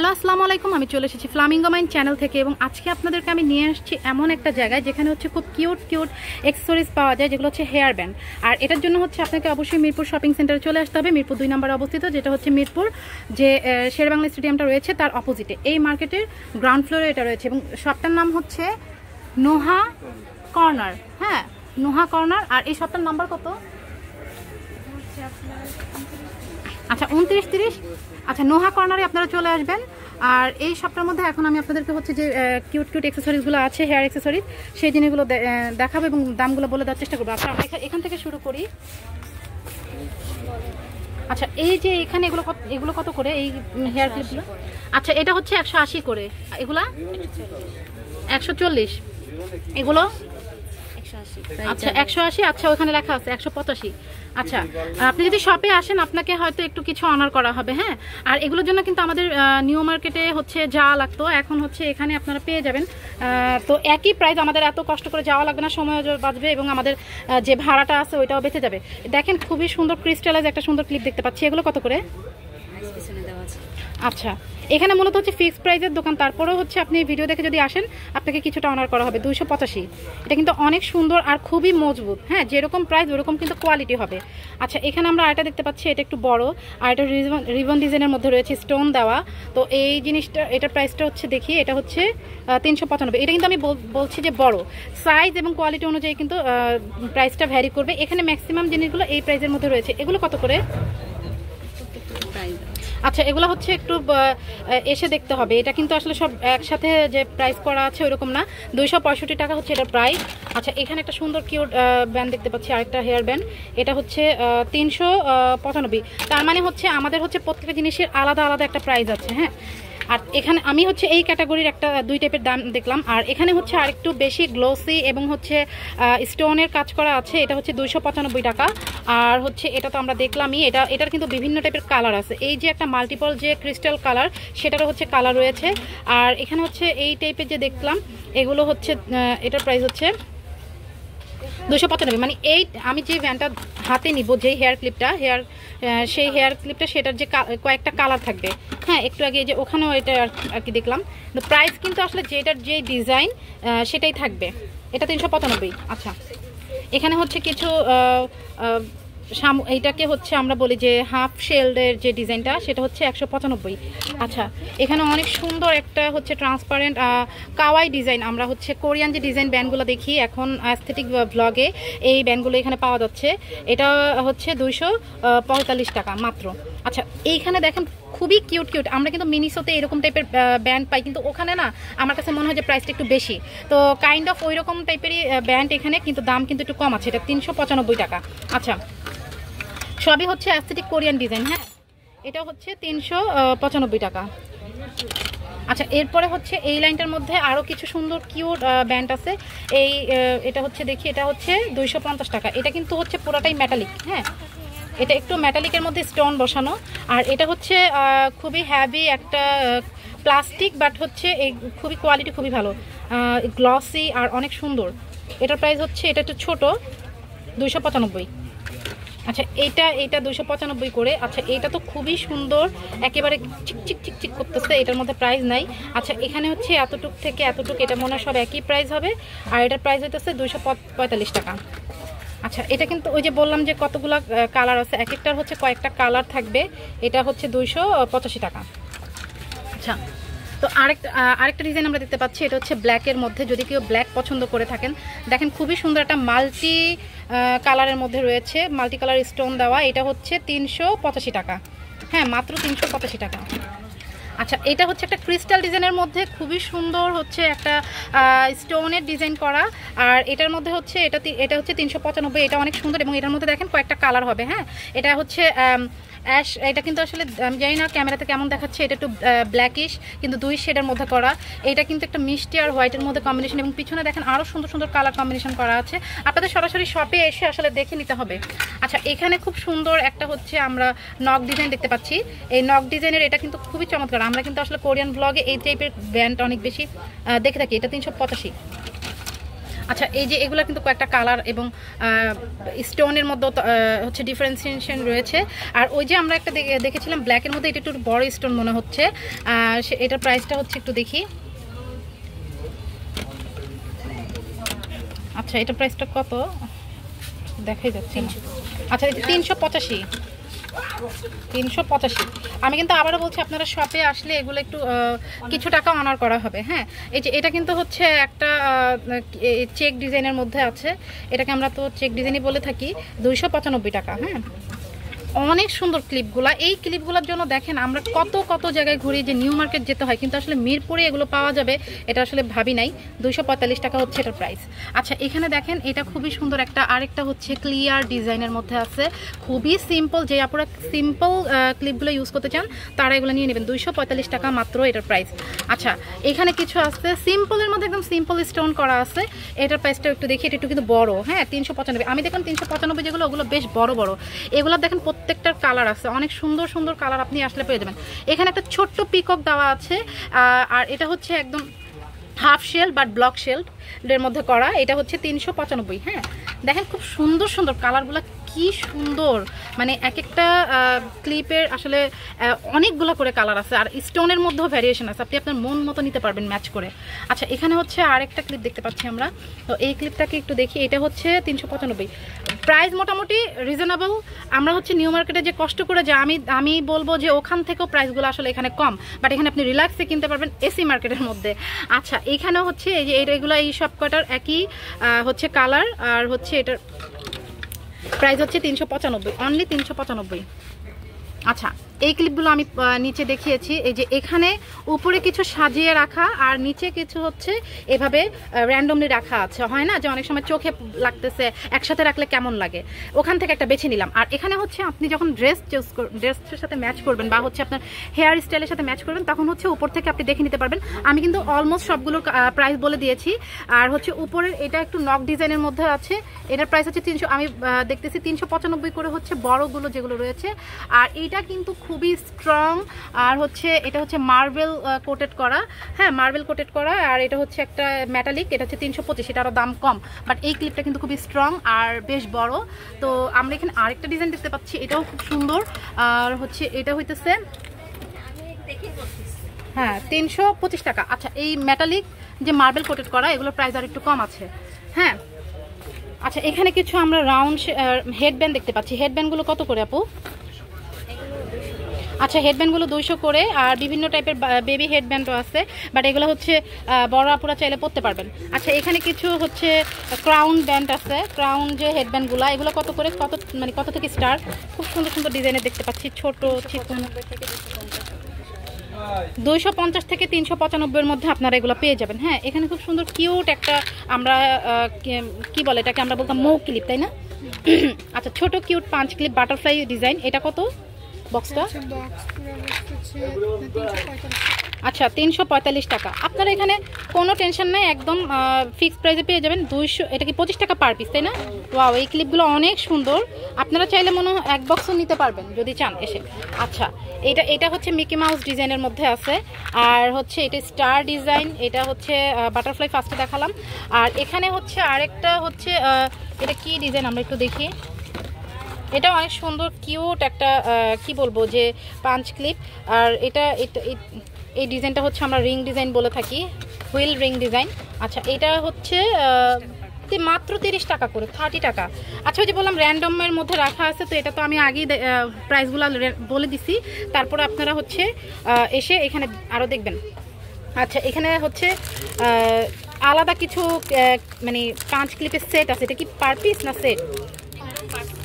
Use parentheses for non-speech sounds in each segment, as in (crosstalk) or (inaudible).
hello আসসালামু আলাইকুম আমি চলে এসেছি ফ্লামিঙ্গো মাইন চ্যানেল থেকে এবং আজকে আপনাদেরকে আমি নিয়ে আসছি এমন একটা জায়গায় যেখানে হচ্ছে খুব কিউট কিউট এক্সেসরিজ পাওয়া যায় যেগুলো হচ্ছে হেয়ার ব্যান্ড আর এটার জন্য হচ্ছে আপনাকে অবশ্যই মিরপুর শপিং সেন্টারে চলে আসতে হবে মিরপুর দুই নম্বরে অবস্থিত যেটা হচ্ছে মিরপুর যে শেরবাংলা স্টেডিয়ামটা রয়েছে তার অপোজিটে এই মার্কেটের গ্রাউন্ড ফ্লোরে এটা রয়েছে এবং শপটার নাম হচ্ছে নোহা কর্নার হ্যাঁ নোহা কর্নার আর এই শপটার নাম্বার কত আচ্ছা উনত্রিশ তিরিশ আচ্ছা নোহা কর্নারে আপনারা চলে আসবেন আর এই সপ্তাহের মধ্যে এখন আমি আপনাদেরকে হচ্ছে যে কিউট কিউট এক্সেসরিজগুলো আছে হেয়ার এক্সেসরিজ সেই জিনিসগুলো দেখাবো এবং দামগুলো বলে দেওয়ার চেষ্টা করবো আচ্ছা এখান থেকে শুরু করি আচ্ছা এই যে এখানে এগুলো কত এগুলো কত করে এই হেয়ার ক্লিপগুলো আচ্ছা এটা হচ্ছে একশো আশি করে এগুলা একশো চল্লিশ এগুলো আচ্ছা একশো আশি আচ্ছা ওখানে লেখা আছে একশো পঁচাশি আচ্ছা আপনি যদি শপে আসেন আপনাকে হয়তো একটু কিছু অনার করা হবে হ্যাঁ আর এগুলোর জন্য কিন্তু আমাদের নিউ মার্কেটে হচ্ছে যাওয়া লাগতো এখন হচ্ছে এখানে আপনারা পেয়ে যাবেন তো একই প্রাইস আমাদের এত কষ্ট করে যাওয়া লাগবে না সময় বাঁচবে এবং আমাদের যে ভাড়াটা আছে ওইটাও বেঁচে যাবে দেখেন খুবই সুন্দর ক্রিস্টালাইজ একটা সুন্দর ক্লিপ দেখতে পাচ্ছি এগুলো কত করে আচ্ছা এখানে মূলত হচ্ছে ফিক্সড প্রাইজের দোকান তারপরেও হচ্ছে আপনি ভিডিও দেখে যদি আসেন আপনাকে কিছুটা অনার করা হবে দুইশো পঁচাশি এটা কিন্তু অনেক সুন্দর আর খুবই মজবুত হ্যাঁ যেরকম প্রাইস ওরকম কিন্তু কোয়ালিটি হবে আচ্ছা এখানে আমরা আয়টা দেখতে পাচ্ছি এটা একটু বড় আর এটা রিবন ডিজাইনের মধ্যে রয়েছে স্টোন দেওয়া তো এই জিনিসটা এটার প্রাইসটা হচ্ছে দেখি এটা হচ্ছে তিনশো পঁচানব্বই এটা কিন্তু আমি বলছি যে বড় সাইজ এবং কোয়ালিটি অনুযায়ী কিন্তু প্রাইসটা ভ্যারি করবে এখানে ম্যাক্সিমাম জিনিসগুলো এই প্রাইসের মধ্যে রয়েছে এগুলো কত করে আচ্ছা এগুলো হচ্ছে একটু এসে দেখতে হবে এটা কিন্তু আসলে সব একসাথে যে প্রাইস করা আছে ওইরকম না দুইশো টাকা হচ্ছে এটা প্রাইস আচ্ছা এখানে একটা সুন্দর কিউট ব্যান্ড দেখতে পাচ্ছি আরেকটা হেয়ার ব্যান্ড এটা হচ্ছে তিনশো তার মানে হচ্ছে আমাদের হচ্ছে প্রত্যেকটা জিনিসের আলাদা আলাদা একটা প্রাইস আছে হ্যাঁ আর এখানে আমি হচ্ছে এই ক্যাটাগরির একটা দুই টাইপের দাম দেখলাম আর এখানে হচ্ছে আরেকটু বেশি গ্লোসি এবং হচ্ছে স্টোনের কাজ করা আছে এটা হচ্ছে দুইশো টাকা আর হচ্ছে এটা তো আমরা দেখলামই এটা এটার কিন্তু বিভিন্ন টাইপের কালার আছে এই যে একটা মাল্টিপল যে ক্রিস্টাল কালার সেটারও হচ্ছে কালার রয়েছে আর এখানে হচ্ছে এই টাইপের যে দেখলাম এগুলো হচ্ছে এটার প্রাইস হচ্ছে দুশো পঁচানব্বই মানে এই আমি যে ভ্যানটা হাতে নিব যেই হেয়ার ক্লিপটা হেয়ার সেই হেয়ার ক্লিপটা সেটার যে কয়েকটা কালার থাকবে হ্যাঁ একটু আগে যে ওখানেও এটা আর কি দেখলাম তো প্রাইস কিন্তু আসলে যেটার যে ডিজাইন সেটাই থাকবে এটা তিনশো পঁচানব্বই আচ্ছা এখানে হচ্ছে কিছু এইটাকে হচ্ছে আমরা বলি যে হাফ শেল্ডের যে ডিজাইনটা সেটা হচ্ছে একশো পঁচানব্বই আচ্ছা এখানে অনেক সুন্দর একটা হচ্ছে ট্রান্সপারেন্ট কাওয়াই ডিজাইন আমরা হচ্ছে কোরিয়ান যে ডিজাইন ব্যান্ডগুলো দেখি এখন অ্যাস্থেটিক ব্লগে এই ব্যান্ডগুলো এখানে পাওয়া যাচ্ছে এটা হচ্ছে দুইশো টাকা মাত্র আচ্ছা এইখানে দেখেন খুবই কিউট কিউট আমরা কিন্তু মিনিসোতে এরকম টাইপের ব্যান্ড পাই কিন্তু ওখানে না আমার কাছে মনে হয় যে প্রাইসটা একটু বেশি তো কাইন্ড অফ ওইরকম টাইপেরই ব্যান্ড এখানে কিন্তু দাম কিন্তু একটু কম আছে এটা তিনশো টাকা আচ্ছা সবই হচ্ছে অ্যাস্থেটিক কোরিয়ান ডিজাইন হ্যাঁ এটা হচ্ছে তিনশো টাকা আচ্ছা এরপরে হচ্ছে এই লাইনটার মধ্যে আরও কিছু সুন্দর কিউর ব্যান্ড আছে এই এটা হচ্ছে দেখি এটা হচ্ছে দুইশো টাকা এটা কিন্তু হচ্ছে পুরাটাই ম্যাটালিক হ্যাঁ এটা একটু ম্যাটালিকের মধ্যে স্টোন বসানো আর এটা হচ্ছে খুবই হ্যাভি একটা প্লাস্টিক বাট হচ্ছে এই খুবই কোয়ালিটি খুবই ভালো গ্লসি আর অনেক সুন্দর এটার প্রাইস হচ্ছে এটা একটু ছোটো দুইশো পঁচানব্বই আচ্ছা এইটা এইটা দুশো পঁচানব্বই করে আচ্ছা এইটা তো খুবই সুন্দর একেবারে ঠিক ঠিক করতেছে এটার মধ্যে প্রাইস নাই আচ্ছা এখানে হচ্ছে এতটুক থেকে এতটুক এটা মনে হয় সব একই প্রাইস হবে আর এটার প্রাইস হইতেছে দুশো পঁয়তাল্লিশ টাকা আচ্ছা এটা কিন্তু ওই যে বললাম যে কতগুলো কালার আছে এক একটার হচ্ছে কয়েকটা কালার থাকবে এটা হচ্ছে দুইশো টাকা আচ্ছা তো আরেকটা আরেকটা ডিজাইন আমরা দেখতে পাচ্ছি এটা হচ্ছে ব্ল্যাকের মধ্যে যদি কেউ ব্ল্যাক পছন্দ করে থাকেন দেখেন খুবই সুন্দর একটা মাল্টি কালারের মধ্যে রয়েছে মাল্টি কালার স্টোন দেওয়া এটা হচ্ছে তিনশো টাকা হ্যাঁ মাত্র তিনশো টাকা আচ্ছা এটা হচ্ছে একটা ক্রিস্টাল ডিজাইনের মধ্যে খুবই সুন্দর হচ্ছে একটা স্টোনের ডিজাইন করা আর এটার মধ্যে হচ্ছে এটা এটা হচ্ছে তিনশো পঁচানব্বই এটা অনেক সুন্দর এবং এটার মধ্যে দেখেন কয়েকটা কালার হবে হ্যাঁ এটা হচ্ছে অ্যাশ এটা কিন্তু আসলে আমি জানি না ক্যামেরাতে কেমন দেখাচ্ছে এটা একটু ব্ল্যাকিশ কিন্তু দুই শেডের মধ্যে করা এটা কিন্তু একটা মিষ্টি আর হোয়াইটের মধ্যে কম্বিনেশন এবং পিছনে দেখেন আরও সুন্দর সুন্দর কালার কম্বিনেশন করা আছে আপনাদের সরাসরি শপে এসে আসলে দেখে নিতে হবে আচ্ছা এখানে খুব সুন্দর একটা হচ্ছে আমরা নক ডিজাইন দেখতে পাচ্ছি এই নক ডিজাইনের এটা কিন্তু খুবই চমৎকার আমরা কিন্তু আসলে কোরিয়ান ব্লগে এই টাইপের ব্যান্ড অনেক বেশি দেখে থাকি এটা তিনশো পঁচাশি আচ্ছা এই যে এগুলো কিন্তু কয়েকটা কালার এবং স্টোনের মধ্যে হচ্ছে ডিফারেন্সিয়েশন রয়েছে আর ওই যে আমরা একটা দেখেছিলাম ব্ল্যাকের মধ্যে এটা একটু বড় স্টোন মনে হচ্ছে এটার প্রাইসটা হচ্ছে একটু দেখি আচ্ছা এটা প্রাইসটা কত দেখাই যাচ্ছে আচ্ছা তিনশো পঁচাশি তিনশো পঁচাশি আমি কিন্তু আবারও বলছি আপনারা শপে আসলে এগুলো একটু কিছু টাকা অনার করা হবে হ্যাঁ এই যে এটা কিন্তু হচ্ছে একটা চেক ডিজাইনের মধ্যে আছে এটাকে আমরা তো চেক ডিজাইনই বলে থাকি দুইশো টাকা হ্যাঁ অনেক সুন্দর ক্লিপগুলো এই ক্লিপগুলোর জন্য দেখেন আমরা কত কত জায়গায় ঘুরি যে নিউ মার্কেট যেতে হয় কিন্তু আসলে মিরপুরে এগুলো পাওয়া যাবে এটা আসলে ভাবি নাই দুইশো টাকা হচ্ছে এটার প্রাইস আচ্ছা এখানে দেখেন এটা খুবই সুন্দর একটা আরেকটা হচ্ছে ক্লিয়ার ডিজাইনের মধ্যে আছে খুবই সিম্পল যে আপনারা সিম্পল ক্লিপগুলো ইউজ করতে চান তারা এগুলো নিয়ে নেবেন দুইশো টাকা মাত্র এটার প্রাইস আচ্ছা এখানে কিছু আছে সিম্পলের মধ্যে একদম সিম্পল স্টোন করা আছে এটার প্রাইসটা একটু দেখি এটা একটু কিন্তু বড় হ্যাঁ তিনশো আমি দেখুন তিনশো যেগুলো ওগুলো বেশ বড় বড় এগুলো দেখেন প্রত্যেকটার কালার আছে অনেক সুন্দর সুন্দর কালার আপনি আসলে পেয়ে যাবেন এখানে একটা ছোট্ট পিকক দেওয়া আছে আর এটা হচ্ছে একদম হাফ শেল বাট ব্লক শেল্ডের মধ্যে করা এটা হচ্ছে তিনশো পঁচানব্বই হ্যাঁ দেখেন খুব সুন্দর সুন্দর কালারগুলো কি সুন্দর মানে এক একটা ক্লিপের আসলে অনেকগুলো করে কালার আছে আর স্টোনের মধ্যেও ভ্যারিয়েশন আছে আপনি আপনার মন মতো নিতে পারবেন ম্যাচ করে আচ্ছা এখানে হচ্ছে আরেকটা ক্লিপ দেখতে পাচ্ছি আমরা তো এই ক্লিপটাকে একটু দেখি এটা হচ্ছে তিনশো পঁচানব্বই প্রাইস মোটামুটি রিজনেবল আমরা হচ্ছে নিউ মার্কেটে যে কষ্ট করে যে আমি আমি বলবো যে ওখান থেকেও প্রাইসগুলো আসলে এখানে কম বাট এখানে আপনি রিল্যাক্সে কিনতে পারবেন এসি মার্কেটের মধ্যে আচ্ছা এখানে হচ্ছে এই যে এইগুলো এই সব কটার একই হচ্ছে কালার আর হচ্ছে এটার প্রাইস হচ্ছে তিনশো পঁচানব্বই অনলি তিনশো পঁচানব্বই আচ্ছা এই ক্লিপগুলো আমি নিচে দেখিয়েছি এই যে এখানে উপরে কিছু সাজিয়ে রাখা আর নিচে কিছু হচ্ছে এভাবে র্যান্ডমলি রাখা আছে হয় না যে অনেক সময় চোখে লাগতেছে একসাথে রাখলে কেমন লাগে ওখান থেকে একটা বেছে নিলাম আর এখানে হচ্ছে আপনি যখন ড্রেস চুজ ড্রেসের সাথে ম্যাচ করবেন বা হচ্ছে আপনার হেয়ার স্টাইলের সাথে ম্যাচ করবেন তখন হচ্ছে উপর থেকে আপনি দেখে নিতে পারবেন আমি কিন্তু অলমোস্ট সবগুলোর প্রাইস বলে দিয়েছি আর হচ্ছে উপরের এটা একটু নক ডিজাইনের মধ্যে আছে এটার প্রাইস হচ্ছে তিনশো আমি দেখতেছি তিনশো করে হচ্ছে বড়গুলো যেগুলো রয়েছে আর এটা কিন্তু খুবই স্ট্রং আর হচ্ছে এটা হচ্ছে মার্বেল কোটেড করা হ্যাঁ মার্বেল কোটেড করা আর এটা হচ্ছে একটা মেটালিক এটা হচ্ছে তিনশো পঁচিশ এটা আরও দাম কম বাট এই ক্লিপটা কিন্তু খুবই স্ট্রং আর বেশ বড় তো আমরা এখানে আরেকটা ডিজাইন দেখতে পাচ্ছি এটাও খুব সুন্দর আর হচ্ছে এটা হইতেছে হ্যাঁ তিনশো পঁচিশ টাকা আচ্ছা এই মেটালিক যে মার্বেল কোটেড করা এগুলোর প্রাইস আর একটু কম আছে হ্যাঁ আচ্ছা এখানে কিছু আমরা রাউন্ড হেডব্যান্ড দেখতে পাচ্ছি হেডব্যান্ডগুলো কত করে আপু আচ্ছা হেডব্যান্ডগুলো দুইশো করে আর বিভিন্ন টাইপের বেবি হেডব্যান্ডও আছে বাট এগুলো হচ্ছে বড় আপুরা চাইলে পরতে পারবেন আচ্ছা এখানে কিছু হচ্ছে ক্রাউন ব্যান্ড আছে ক্রাউন যে হেডব্যান্ডগুলো এগুলো কত করে কত মানে কত থেকে স্টার খুব সুন্দর সুন্দর ডিজাইনের দেখতে পাচ্ছি ছোট চিকুন দুইশো পঞ্চাশ থেকে তিনশো পঁচানব্বইয়ের মধ্যে আপনারা এগুলো পেয়ে যাবেন হ্যাঁ এখানে খুব সুন্দর কিউট একটা আমরা কি বলে এটাকে আমরা বলতাম মৌ ক্লিপ তাই না (clears throat) আচ্ছা ছোট কিউট পাঁচ ক্লিপ বাটারফ্লাই ডিজাইন এটা কত বক্সটা আচ্ছা তিনশো টাকা আপনারা এখানে কোনো টেনশন নাই একদম ফিক্সড প্রাইসে পেয়ে যাবেন দুইশো এটা কি পঁচিশ টাকা পার পিস তাই না ওয়াও এই ক্লিপগুলো অনেক সুন্দর আপনারা চাইলে মনে হয় এক বক্সও নিতে পারবেন যদি চান এসে আচ্ছা এটা এটা হচ্ছে মিকি মাউস ডিজাইনের মধ্যে আছে আর হচ্ছে এটা স্টার ডিজাইন এটা হচ্ছে বাটারফ্লাই ফার্স্টে দেখালাম আর এখানে হচ্ছে আরেকটা হচ্ছে এটা কি ডিজাইন আমরা একটু দেখি এটা অনেক সুন্দর কিউট একটা কি বলবো যে পাঞ্চ ক্লিপ আর এটা এই ডিজাইনটা হচ্ছে আমরা রিং ডিজাইন বলে থাকি হুইল রিং ডিজাইন আচ্ছা এটা হচ্ছে মাত্র তিরিশ টাকা করে থার্টি টাকা আচ্ছা ওই যে বললাম র্যান্ডমের মধ্যে রাখা আছে তো এটা তো আমি আগেই প্রাইসগুলো বলে দিছি তারপরে আপনারা হচ্ছে এসে এখানে আরও দেখবেন আচ্ছা এখানে হচ্ছে আলাদা কিছু মানে পাঁচ ক্লিপের সেট আছে এটা কি পার পিস না সেট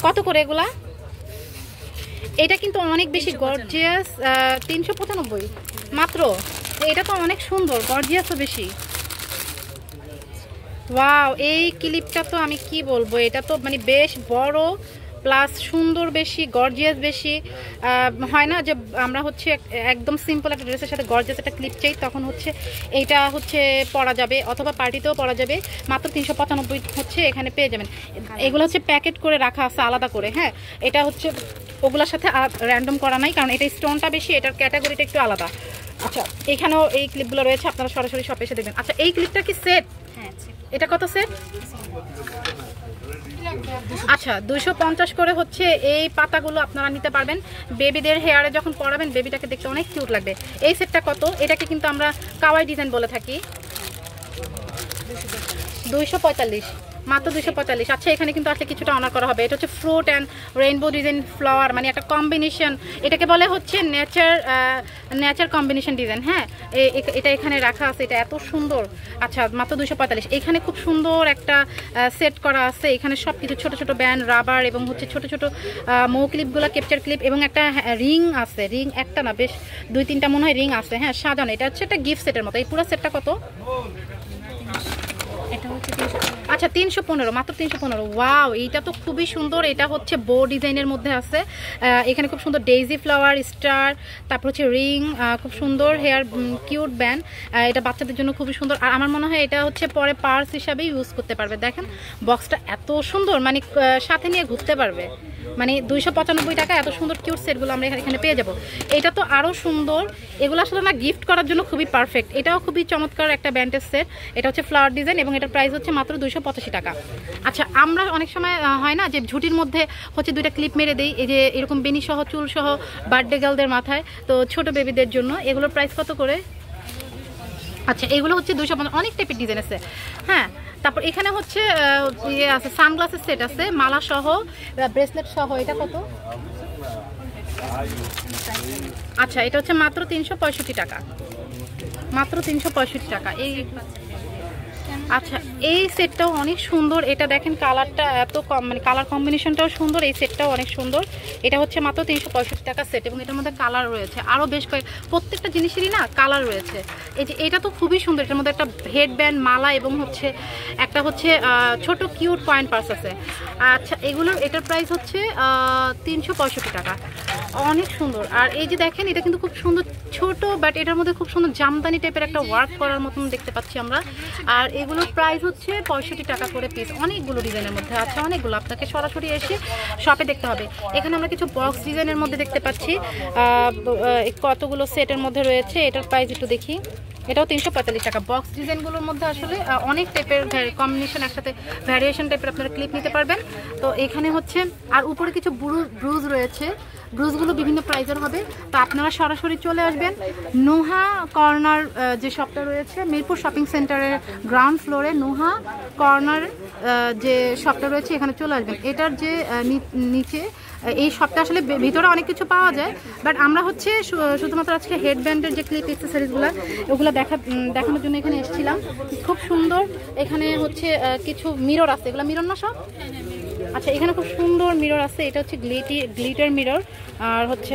কত করে এগুলা এটা কিন্তু অনেক বেশি গর্জিয়াস তিনশো পঁচানব্বই মাত্র এটা তো অনেক সুন্দর গর্জিয়াসও বেশি ওয়াও এই ক্লিপটা তো আমি কি বলবো এটা তো মানে বেশ বড় প্লাস সুন্দর বেশি গর্জিয়াস বেশি হয় না যে আমরা হচ্ছে একদম সিম্পল একটা ড্রেসের সাথে গর্জিয়াস একটা ক্লিপ চাই তখন হচ্ছে এইটা হচ্ছে পরা যাবে অথবা পার্টিতেও পরা যাবে মাত্র তিনশো পঁচানব্বই হচ্ছে এখানে পেয়ে যাবেন এগুলো হচ্ছে প্যাকেট করে রাখা আছে আলাদা করে হ্যাঁ এটা হচ্ছে ওগুলোর সাথে র্যান্ডম করা নাই কারণ এটা স্টোনটা বেশি এটার ক্যাটাগরিটা একটু আলাদা আচ্ছা এখানেও এই ক্লিপগুলো রয়েছে আপনারা সরাসরি শপে এসে দেখবেন আচ্ছা এই ক্লিপটা কি সেট হ্যাঁ এটা কত সেট আচ্ছা দুশো করে হচ্ছে এই পাতাগুলো আপনারা নিতে পারবেন বেবিদের হেয়ারে যখন পরাবেন বেবিটাকে দেখতে অনেক কিউট লাগবে এই সেটটা কত এটাকে কিন্তু আমরা কাওয়াই ডিজাইন বলে থাকি দুইশো পঁয়তাল্লিশ মাত্র দুশো পঁয়তাল্লিশ আচ্ছা এখানে কিন্তু আসলে কিছুটা অনার করা হবে এটা হচ্ছে fruit and rainbow design flower মানে একটা কম্বিনেশন এটাকে বলে হচ্ছে নেচার নেচার কম্বিনেশন ডিজাইন হ্যাঁ এটা এখানে রাখা আছে এটা এত সুন্দর আচ্ছা মাত্র দুশো পঁয়তাল্লিশ এখানে খুব সুন্দর একটা সেট করা আছে এখানে সব কিছু ছোটো ছোটো ব্যান্ড রাবার এবং হচ্ছে ছোট ছোট মৌ ক্লিপগুলো ক্যাপচার ক্লিপ এবং একটা রিং হ্যাঁ, আছে রিং একটা না বেশ দুই তিনটা মনে হয় রিং আছে হ্যাঁ সাজানো এটা হচ্ছে একটা গিফট সেটের মতো এই পুরো সেটটা কত এটা হচ্ছে আচ্ছা তিনশো পনেরো মাত্র তিনশো পনেরো ওয়াও এইটা তো খুবই সুন্দর এটা হচ্ছে বো ডিজাইনের মধ্যে আছে এখানে খুব সুন্দর ডেইজি ফ্লাওয়ার স্টার তারপর হচ্ছে রিং খুব সুন্দর হেয়ার কিউট ব্যান্ড এটা বাচ্চাদের জন্য খুবই সুন্দর আর আমার মনে হয় এটা হচ্ছে পরে পার্স হিসাবে ইউজ করতে পারবে দেখেন বক্সটা এত সুন্দর মানে সাথে নিয়ে ঘুরতে পারবে মানে দুইশো টাকা এত সুন্দর কিউট সেটগুলো আমরা এখানে পেয়ে যাব এটা তো আরও সুন্দর এগুলো আসলে না গিফট করার জন্য খুবই পারফেক্ট এটাও খুবই চমৎকার একটা ব্যান্ডের সেট এটা হচ্ছে ফ্লাওয়ার ডিজাইন এবং এটার প্রাইস হচ্ছে মাত্র দুইশো পঁচাশি টাকা আচ্ছা আমরা অনেক সময় হয় না যে ঝুটির মধ্যে হচ্ছে দুইটা ক্লিপ মেরে দেই এই যে এরকম বেনিসহ চুলসহ বার্থডে গার্লদের মাথায় তো ছোট বেবিদের জন্য এগুলোর প্রাইস কত করে আচ্ছা এগুলো হচ্ছে দুশো অনেক টাইপের ডিজাইন আছে হ্যাঁ তারপর এখানে হচ্ছে ইয়ে আছে সানগ্লাসের সেট আছে মালা সহ ব্রেসলেট সহ এটা কত আচ্ছা এটা হচ্ছে মাত্র তিনশো টাকা মাত্র তিনশো টাকা এই আচ্ছা এই সেটটাও অনেক সুন্দর এটা দেখেন কালারটা এত কম মানে কালার কম্বিনেশনটাও সুন্দর এই সেটটাও অনেক সুন্দর এটা হচ্ছে মাত্র তিনশো পঁয়ষট্টি টাকার সেট এবং এটার মধ্যে কালার রয়েছে আরও বেশ কয়েক প্রত্যেকটা জিনিসেরই না কালার রয়েছে এই যে এটা তো খুবই সুন্দর এটার মধ্যে একটা হেড ব্যান্ড মালা এবং হচ্ছে একটা হচ্ছে ছোট কিউট পয়েন্ট পার্স আছে আচ্ছা এগুলোর এটার প্রাইস হচ্ছে তিনশো পঁয়ষট্টি টাকা অনেক সুন্দর আর এই যে দেখেন এটা কিন্তু খুব সুন্দর ছোট বাট এটার মধ্যে খুব সুন্দর জামদানি টাইপের একটা ওয়ার্ক করার মতন দেখতে পাচ্ছি আমরা আর এগুলো এগুলোর প্রাইস হচ্ছে পঁয়ষট্টি টাকা করে পিস অনেকগুলো ডিজাইনের মধ্যে আছে অনেকগুলো আপনাকে সরাসরি এসে শপে দেখতে হবে এখানে আমরা কিছু বক্স ডিজাইনের মধ্যে দেখতে পাচ্ছি কতগুলো সেটের মধ্যে রয়েছে এটার প্রাইস একটু দেখি এটাও তিনশো টাকা বক্স ডিজাইনগুলোর মধ্যে আসলে অনেক টাইপের কম্বিনেশন একসাথে ভ্যারিয়েশন টাইপের আপনারা ক্লিপ নিতে পারবেন তো এখানে হচ্ছে আর উপরে কিছু ব্রুজ রয়েছে ব্রোজগুলো বিভিন্ন প্রাইজের হবে তো আপনারা সরাসরি চলে আসবেন নোহা কর্নার যে শপটা রয়েছে মিরপুর শপিং সেন্টারের গ্রাউন্ড ফ্লোরে নোহা কর্নার যে শপটা রয়েছে এখানে চলে আসবেন এটার যে নিচে এই শপটা আসলে ভিতরে অনেক কিছু পাওয়া যায় বাট আমরা হচ্ছে শুধুমাত্র আজকে হেডব্যান্ডের যে ক্লিপ এক্সেসারিজগুলো ওগুলো দেখা দেখানোর জন্য এখানে এসেছিলাম খুব সুন্দর এখানে হচ্ছে কিছু মিরর আছে এগুলো মিরর না সব আচ্ছা এখানে খুব সুন্দর মিরর আছে এটা হচ্ছে গ্লিটি গ্লিটার মিরর আর হচ্ছে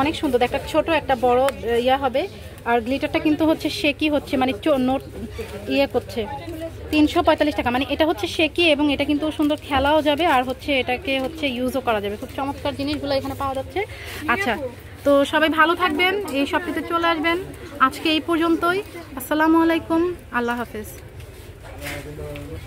অনেক সুন্দর একটা ছোট একটা বড় ইয়া হবে আর গ্লিটারটা কিন্তু হচ্ছে শেকি হচ্ছে মানে নোট ইয়ে করছে তিনশো টাকা মানে এটা হচ্ছে শেকি এবং এটা কিন্তু সুন্দর খেলাও যাবে আর হচ্ছে এটাকে হচ্ছে ইউজও করা যাবে খুব চমৎকার জিনিসগুলো এখানে পাওয়া যাচ্ছে আচ্ছা তো সবাই ভালো থাকবেন এই সবটিতে চলে আসবেন আজকে এই পর্যন্তই আসসালামু আলাইকুম আল্লাহ হাফেজ